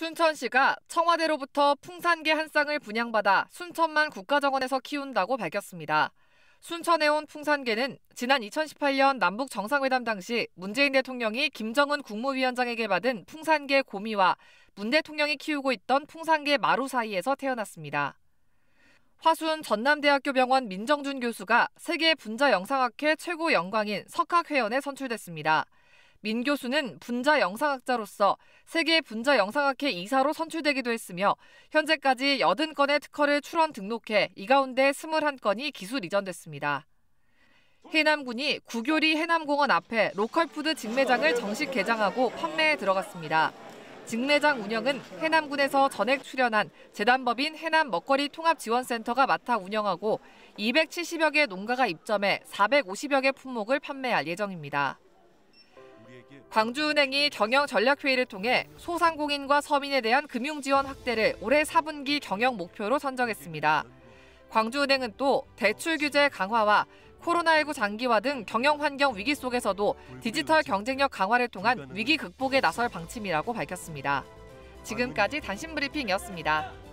순천시가 청와대로부터 풍산개 한 쌍을 분양받아 순천만 국가정원에서 키운다고 밝혔습니다. 순천에 온 풍산개는 지난 2018년 남북 정상회담 당시 문재인 대통령이 김정은 국무위원장에게 받은 풍산개 고미와 문 대통령이 키우고 있던 풍산개 마루 사이에서 태어났습니다. 화순 전남대학교 병원 민정준 교수가 세계 분자 영상학회 최고 영광인 석학회원에 선출됐습니다. 민 교수는 분자 영상학자로서 세계 분자 영상학회 이사로 선출되기도 했으며 현재까지 80건의 특허를 출원 등록해 이 가운데 21건이 기술 이전됐습니다. 해남군이 구교리 해남공원 앞에 로컬푸드 직매장을 정식 개장하고 판매에 들어갔습니다. 직매장 운영은 해남군에서 전액 출연한 재단법인 해남 먹거리 통합지원센터가 맡아 운영하고 270여 개 농가가 입점해 450여 개 품목을 판매할 예정입니다. 광주은행이 경영 전략회의를 통해 소상공인과 서민에 대한 금융 지원 확대를 올해 4분기 경영 목표로 선정했습니다. 광주은행은 또 대출 규제 강화와 코로나19 장기화 등 경영 환경 위기 속에서도 디지털 경쟁력 강화를 통한 위기 극복에 나설 방침이라고 밝혔습니다. 지금까지 단신 브리핑이었습니다.